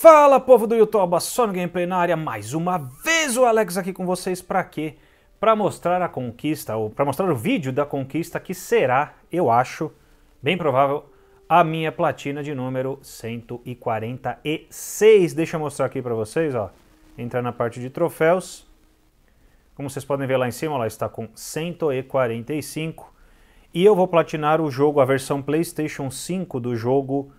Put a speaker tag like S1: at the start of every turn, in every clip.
S1: Fala povo do YouTube, só no Gameplay na área, mais uma vez o Alex aqui com vocês para quê? Para mostrar a conquista, ou para mostrar o vídeo da conquista que será, eu acho, bem provável, a minha platina de número 146. Deixa eu mostrar aqui para vocês, ó. Entrar na parte de troféus. Como vocês podem ver lá em cima, lá está com 145. E eu vou platinar o jogo, a versão PlayStation 5 do jogo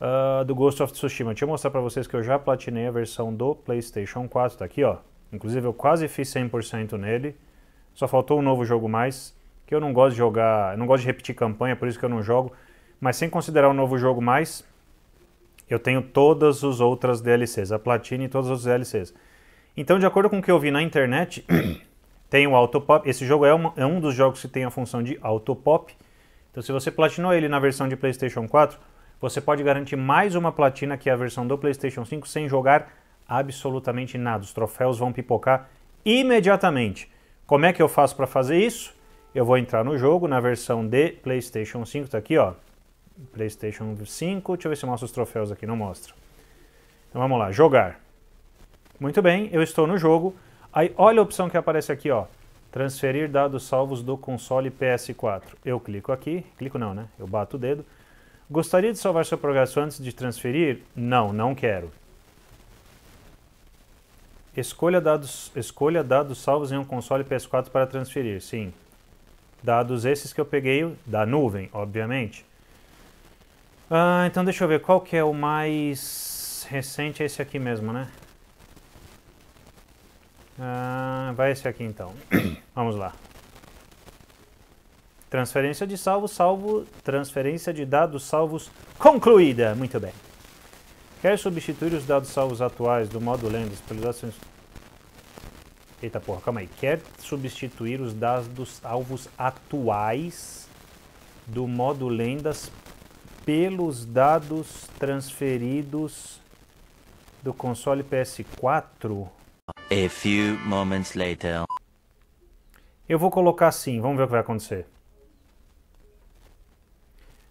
S1: uh, do Ghost of Tsushima. Deixa eu mostrar para vocês que eu já platinei a versão do PlayStation 4, tá aqui, ó. Inclusive eu quase fiz 100% nele. Só faltou um novo jogo mais, que eu não gosto de jogar, não gosto de repetir campanha, por isso que eu não jogo. Mas sem considerar o um novo jogo mais, eu tenho todas as outras DLCs, a platina e todas as DLCs. Então, de acordo com o que eu vi na internet, tem o Autopop. Esse jogo é, uma, é, um dos jogos que tem a função de Autopop. Então, se você platinou ele na versão de PlayStation 4, você pode garantir mais uma platina que é a versão do PlayStation 5 sem jogar absolutamente nada. Os troféus vão pipocar imediatamente. Como é que eu faço para fazer isso? Eu vou entrar no jogo, na versão de PlayStation 5, tá aqui, ó. PlayStation 5, deixa eu ver se mostra os troféus aqui, não mostra. Então vamos lá, jogar. Muito bem, eu estou no jogo. Aí olha a opção que aparece aqui, ó. Transferir dados salvos do console PS4. Eu clico aqui, clico não, né? Eu bato o dedo. Gostaria de salvar seu progresso antes de transferir? Não, não quero. Escolha dados, escolha dados salvos em um console PS4 para transferir, sim. Dados esses que eu peguei da nuvem, obviamente. Ah, então deixa eu ver, qual que é o mais recente? É esse aqui mesmo, né? Ah, vai esse aqui então. Vamos lá. Transferência de salvo salvo. Transferência de dados salvos concluída. Muito bem. Quer substituir os dados salvos atuais do módulo lendas pelos dados. Eita porra, calma aí. Quer substituir os dados salvos atuais do modo lendas pelos dados transferidos do console PS4. A few moments later. Eu vou colocar assim, vamos ver o que vai acontecer.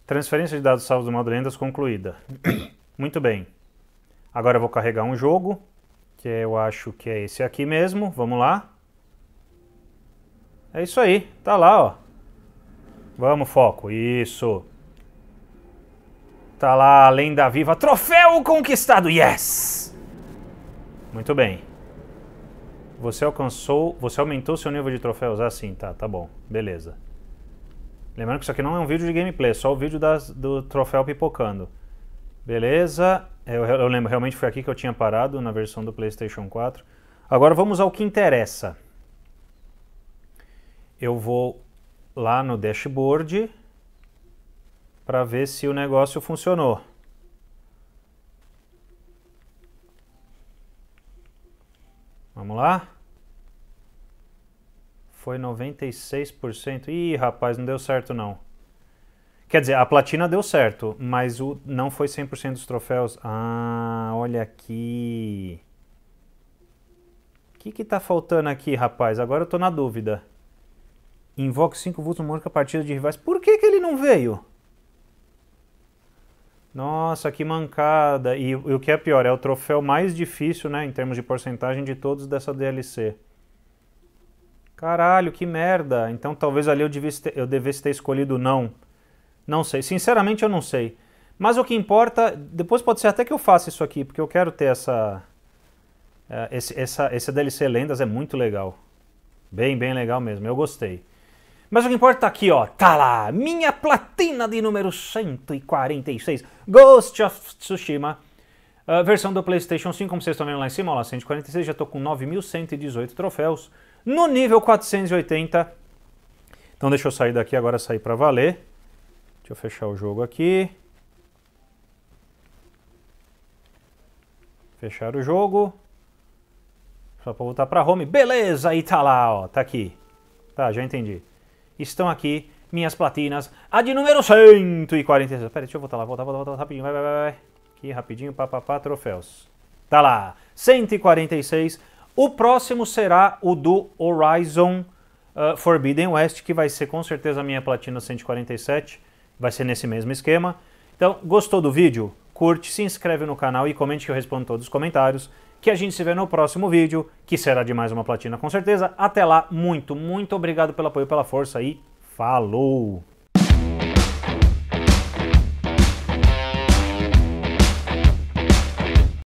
S1: Transferência de dados salvos do modo lendas concluída. Muito bem. Agora eu vou carregar um jogo, que eu acho que é esse aqui mesmo. Vamos lá. É isso aí, tá lá, ó. Vamos, foco. Isso. Tá lá lenda viva. Troféu conquistado, yes! Muito bem. Você alcançou, você aumentou seu nível de troféus assim, sim. tá, tá bom. Beleza. Lembrando que isso aqui não é um vídeo de gameplay, é só o vídeo das, do troféu pipocando. Beleza, é, eu, eu, lembro, realmente foi aqui que eu tinha parado na versão do Playstation 4. Agora vamos ao que interessa. Eu vou lá no dashboard para ver se o negócio funcionou. Vamos lá? Foi 96%. Ih, rapaz, não deu certo não. Quer dizer, a platina deu certo, mas o não foi 100% dos troféus. Ah, olha aqui. O que que tá faltando aqui, rapaz? Agora eu tô na dúvida. Invoque 5 vultos numa a partida de rivais. Por que que ele não veio? Nossa, que mancada. E, e o que é pior, é o troféu mais difícil, né, em termos de porcentagem de todos dessa DLC. Caralho, que merda. Então talvez ali eu, devesse ter, eu devesse ter escolhido não. Não sei. Sinceramente, eu não sei. Mas o que importa, depois pode ser até que eu faça isso aqui, porque eu quero ter essa. Eh, esse, essa, esse DLC Lendas é muito legal. Bem, bem legal mesmo. Eu gostei. Mas o que importa tá aqui, ó. Tá lá. Minha platina de número 146. Ghost of Tsushima versão do PlayStation 5, como vocês estão vendo lá em cima, lá 146, já estou com 9.118 troféus. No nível 480. Então deixa eu sair daqui agora, sair para valer. Deixa eu fechar o jogo aqui. Fechar o jogo. Só para voltar para home. Beleza, aí tá lá, ó, tá aqui. Tá, já entendi. Estão aqui minhas platinas. A de número 146. Pera, deixa eu voltar lá, volta volta volta rapidinho. Vai, vai, vai, vai. Aqui rapidinho, papapá, troféus. Tá lá, 146. O próximo será o do Horizon uh, Forbidden West, que vai ser com certeza a minha platina 147. Vai ser nesse mesmo esquema. Então, gostou do vídeo? Curte, se inscreve no canal e comente que eu respondo todos os comentários. Que a gente se vê no próximo vídeo, que será de mais uma platina com certeza. Até lá, muito, muito obrigado pelo apoio, pela força e falou!